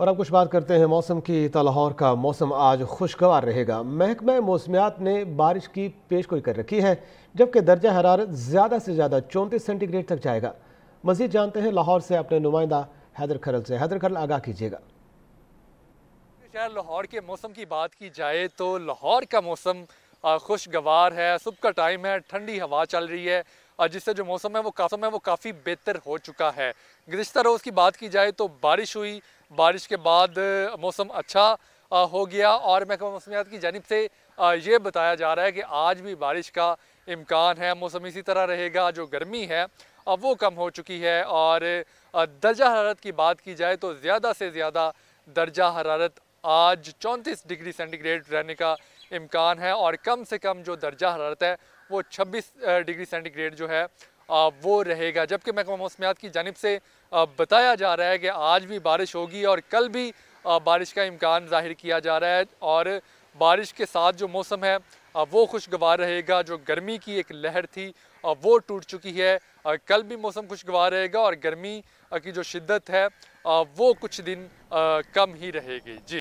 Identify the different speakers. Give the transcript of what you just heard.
Speaker 1: और अब कुछ बात करते हैं मौसम की तो लाहौर का मौसम आज खुशगवार रहेगा महकमा मौसमियात ने बारिश की पेशगोई कर रखी है जबकि दर्जा हरारत ज़्यादा से ज़्यादा चौंतीस सेंटीग्रेड तक जाएगा मजीद जानते हैं लाहौर से अपने नुमाइंदा हैदर खरल से हैदर खरल आगाह कीजिएगा
Speaker 2: शहर लाहौर के मौसम की बात की जाए तो लाहौर का मौसम खुशगवार है सुबह का टाइम है ठंडी हवा चल रही है जिससे जो मौसम है वो मौसम है वो काफ़ी बेहतर हो चुका है गुज्तर रोज़ की बात की जाए तो बारिश हुई बारिश के बाद मौसम अच्छा हो गया और महकमा मौसमियात की जानब से ये बताया जा रहा है कि आज भी बारिश का इम्कान है मौसम इसी तरह रहेगा जो गर्मी है अब वो कम हो चुकी है और दर्जा हरारत की बात की जाए तो ज़्यादा से ज़्यादा दर्जा हरारत आज 34 डिग्री सेंटीग्रेड रहने का इम्कान है और कम से कम जो दर्जा हरारत है वो 26 डिग्री सेंटीग्रेड जो है वो रहेगा जबकि महकमा मौसमियात की जानब से बताया जा रहा है कि आज भी बारिश होगी और कल भी बारिश का इम्कान ज़ाहिर किया जा रहा है और बारिश के साथ जो मौसम है वो खुशगवार रहेगा जो गर्मी की एक लहर थी वो टूट चुकी है कल भी मौसम खुशगवार रहेगा और गर्मी की जो शिद्दत है वो कुछ दिन कम ही रहेगी जी